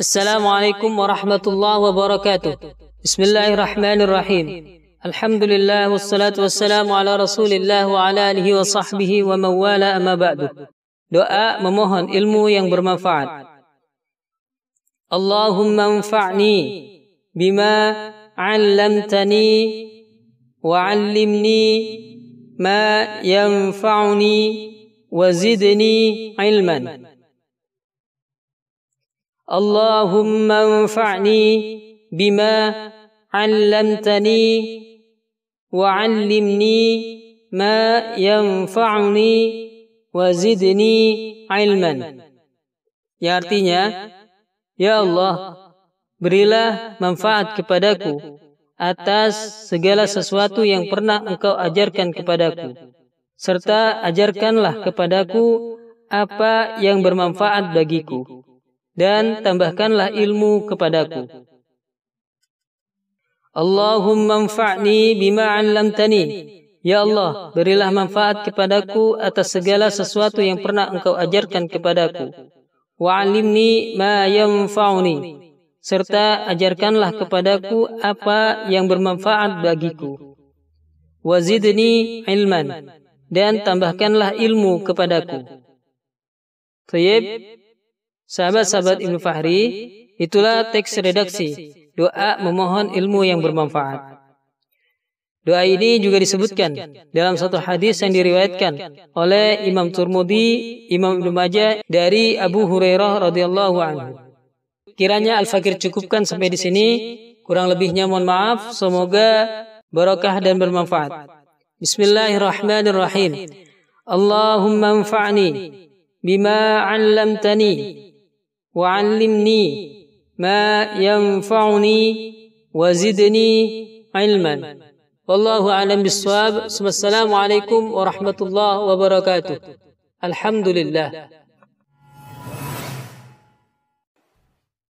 السلام عليكم ورحمة الله وبركاته بسم الله الرحمن الرحيم الحمد لله والصلاة والسلام على رسول الله وعلى آله وصحبه وموالا أما بعد دعاء ممهن علمو yang bermanfaat اللهم انفعني بما علمتني وعلمني ما ينفعني وزدني علما اللهم انفعني بما علمتني وعلمني ما ينفعني wazidni ilman. Ya artinya, Ya Allah, berilah manfaat kepadaku atas segala sesuatu yang pernah engkau ajarkan kepadaku. Serta ajarkanlah kepadaku apa yang bermanfaat bagiku dan tambahkanlah ilmu kepadaku. Allahumma manfa'ni bima 'allamtani. Ya Allah, berilah manfaat kepadaku atas segala sesuatu yang pernah Engkau ajarkan kepadaku. Wa'alimni ma yanfa'uni. Serta ajarkanlah kepadaku apa yang bermanfaat bagiku. Wazidni ilman. Dan tambahkanlah ilmu kepadaku. Tayyib. Sahabat-sahabat Ibnu Fahri, itulah teks redaksi doa memohon ilmu yang bermanfaat. Doa ini juga disebutkan dalam satu hadis yang diriwayatkan oleh Imam Turmudi, Imam Ibnu Majah dari Abu Hurairah radhiyallahu anhu. Kiranya Al-Fakir cukupkan sampai di sini. Kurang lebihnya mohon maaf. Semoga barokah dan bermanfaat. Bismillahirrahmanirrahim. Allahumma anfa'ni bima 'allamtani وعلمني ما ينفعني وزدني علما والله أعلم بالصواب السلام عليكم ورحمة الله وبركاته الحمد لله